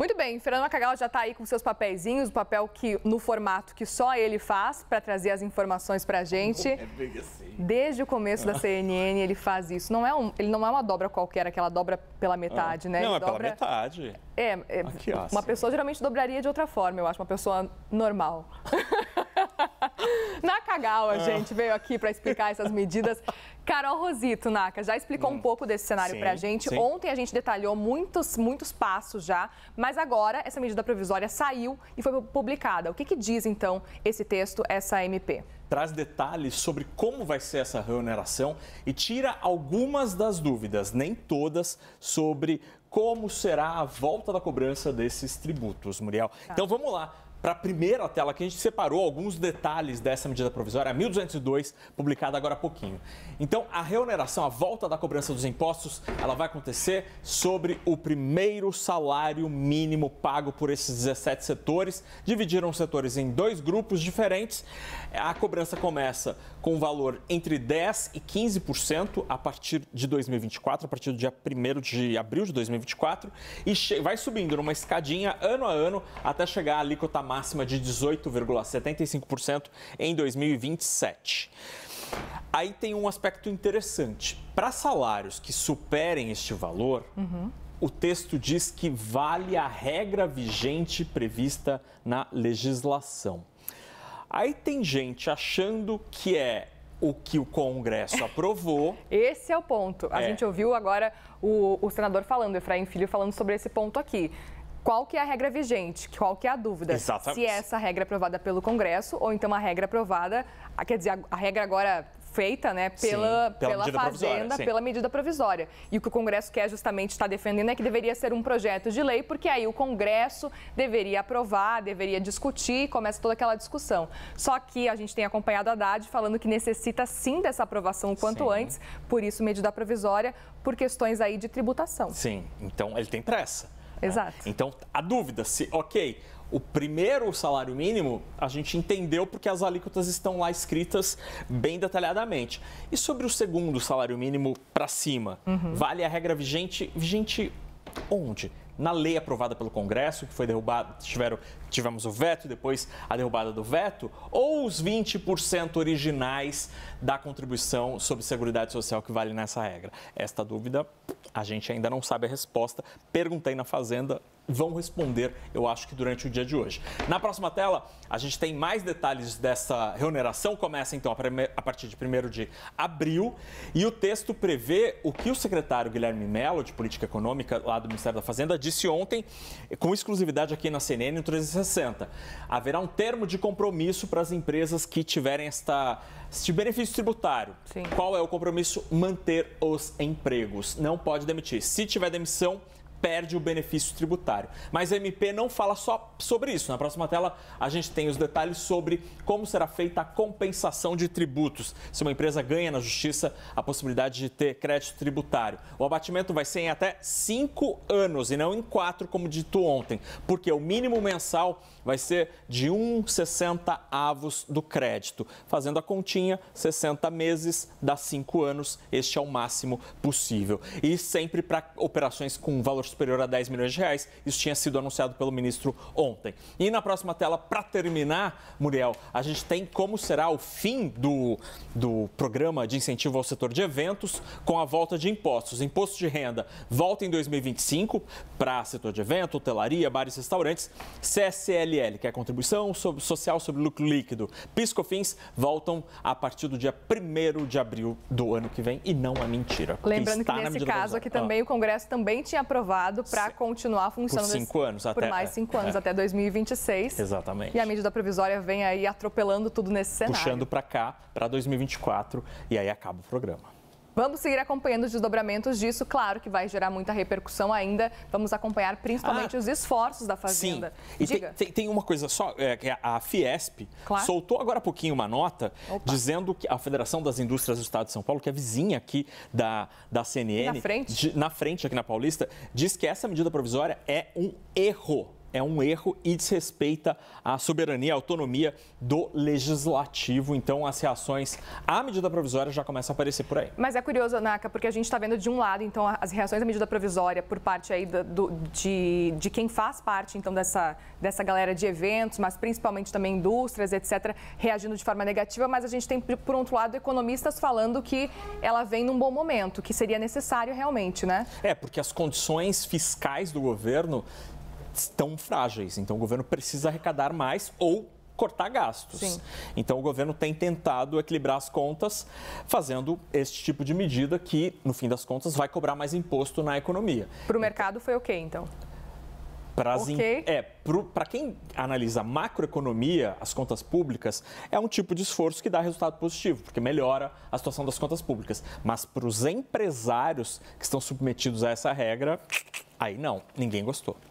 Muito bem, Fernando Macagal já está aí com seus papeizinhos, o papel que no formato que só ele faz para trazer as informações para a gente. É bem assim. Desde o começo da CNN ele faz isso. Não é um, ele não é uma dobra qualquer, aquela dobra pela metade, ah. né? Ele não, é dobra... pela metade. É, é Aqui, ah, ó, uma assim. pessoa geralmente dobraria de outra forma, eu acho, uma pessoa normal. Nakagawa, é. Ah. gente, veio aqui para explicar essas medidas. Carol Rosito, Naka, já explicou hum. um pouco desse cenário para a gente. Sim. Ontem a gente detalhou muitos, muitos passos já, mas agora essa medida provisória saiu e foi publicada. O que, que diz, então, esse texto, essa MP? traz detalhes sobre como vai ser essa remuneração e tira algumas das dúvidas, nem todas, sobre como será a volta da cobrança desses tributos, Muriel. Tá. Então vamos lá para a primeira tela que a gente separou alguns detalhes dessa medida provisória, a 1202, publicada agora há pouquinho. Então, a reoneração, a volta da cobrança dos impostos, ela vai acontecer sobre o primeiro salário mínimo pago por esses 17 setores. Dividiram os setores em dois grupos diferentes. A cobrança começa com valor entre 10 e 15% a partir de 2024, a partir do dia 1 de abril de 2024, e vai subindo numa escadinha ano a ano até chegar à alíquota máxima de 18,75% em 2027. Aí tem um aspecto interessante. Para salários que superem este valor, uhum. o texto diz que vale a regra vigente prevista na legislação. Aí tem gente achando que é o que o Congresso aprovou. Esse é o ponto. A é. gente ouviu agora o, o senador falando, Efraim Filho, falando sobre esse ponto aqui qual que é a regra vigente, qual que é a dúvida. Exatamente. Se essa regra é aprovada pelo Congresso ou então a regra aprovada, quer dizer, a regra agora feita né, pela, sim, pela, pela Fazenda, pela medida provisória. E o que o Congresso quer justamente estar tá defendendo é que deveria ser um projeto de lei, porque aí o Congresso deveria aprovar, deveria discutir, começa toda aquela discussão. Só que a gente tem acompanhado a Haddad falando que necessita sim dessa aprovação o quanto sim. antes, por isso medida provisória, por questões aí de tributação. Sim, então ele tem pressa né? Exato. Né? Então, a dúvida se, ok, o primeiro salário mínimo, a gente entendeu porque as alíquotas estão lá escritas bem detalhadamente. E sobre o segundo salário mínimo para cima, uhum. vale a regra vigente, vigente onde? na lei aprovada pelo Congresso, que foi derrubada, tiveram, tivemos o veto, depois a derrubada do veto, ou os 20% originais da contribuição sobre Seguridade Social que vale nessa regra? Esta dúvida a gente ainda não sabe a resposta. Perguntei na Fazenda, vão responder, eu acho que durante o dia de hoje. Na próxima tela, a gente tem mais detalhes dessa reoneração. Começa então a partir de 1 de abril e o texto prevê o que o secretário Guilherme Mello, de Política Econômica, lá do Ministério da Fazenda, disse ontem, com exclusividade aqui na CNN 360. Haverá um termo de compromisso para as empresas que tiverem esta, este benefício tributário. Sim. Qual é o compromisso? Manter os empregos. Não pode demitir. Se tiver demissão, perde o benefício tributário. Mas a MP não fala só sobre isso. Na próxima tela, a gente tem os detalhes sobre como será feita a compensação de tributos. Se uma empresa ganha na justiça a possibilidade de ter crédito tributário, o abatimento vai ser em até cinco anos e não em quatro, como dito ontem, porque o mínimo mensal vai ser de 1,60 avos do crédito. Fazendo a continha, 60 meses dá cinco anos. Este é o máximo possível. E sempre para operações com valor superior a 10 milhões de reais. Isso tinha sido anunciado pelo ministro ontem. E na próxima tela, para terminar, Muriel, a gente tem como será o fim do, do programa de incentivo ao setor de eventos com a volta de impostos. Imposto de renda volta em 2025 para setor de evento, hotelaria, bares e restaurantes. CSLL, que é a contribuição social sobre lucro líquido. Piscofins voltam a partir do dia 1 de abril do ano que vem. E não é mentira. Lembrando que nesse caso aqui também, ah. o Congresso também tinha aprovado aprovado para continuar funcionando. Por cinco anos por até. mais é, cinco é. anos, é. até 2026. Exatamente. E a medida provisória vem aí atropelando tudo nesse cenário. Puxando para cá, para 2024, e aí acaba o programa. Vamos seguir acompanhando os desdobramentos disso. Claro que vai gerar muita repercussão ainda. Vamos acompanhar principalmente ah, os esforços da Fazenda. Sim. Diga. Tem, tem, tem, uma coisa só, é, que é a Fiesp claro. soltou agora há pouquinho uma nota Opa. dizendo que a Federação das Indústrias do Estado de São Paulo, que é vizinha aqui da, da CNN, na frente. De, na frente aqui na Paulista, diz que essa medida provisória é um erro é um erro e desrespeita a soberania a autonomia do legislativo. Então, as reações à medida provisória já começam a aparecer por aí. Mas é curioso, Naka, porque a gente está vendo de um lado, então, as reações à medida provisória por parte aí do, de, de quem faz parte, então, dessa, dessa galera de eventos, mas principalmente também indústrias, etc., reagindo de forma negativa. Mas a gente tem, por outro lado, economistas falando que ela vem num bom momento, que seria necessário realmente, né? É, porque as condições fiscais do governo estão frágeis. Então o governo precisa arrecadar mais ou cortar gastos. Sim. Então o governo tem tentado equilibrar as contas fazendo este tipo de medida que, no fim das contas, vai cobrar mais imposto na economia. Para o mercado foi o okay, quê, então? Para okay. é, quem analisa macroeconomia, as contas públicas, é um tipo de esforço que dá resultado positivo, porque melhora a situação das contas públicas. Mas para os empresários que estão submetidos a essa regra, aí não, ninguém gostou.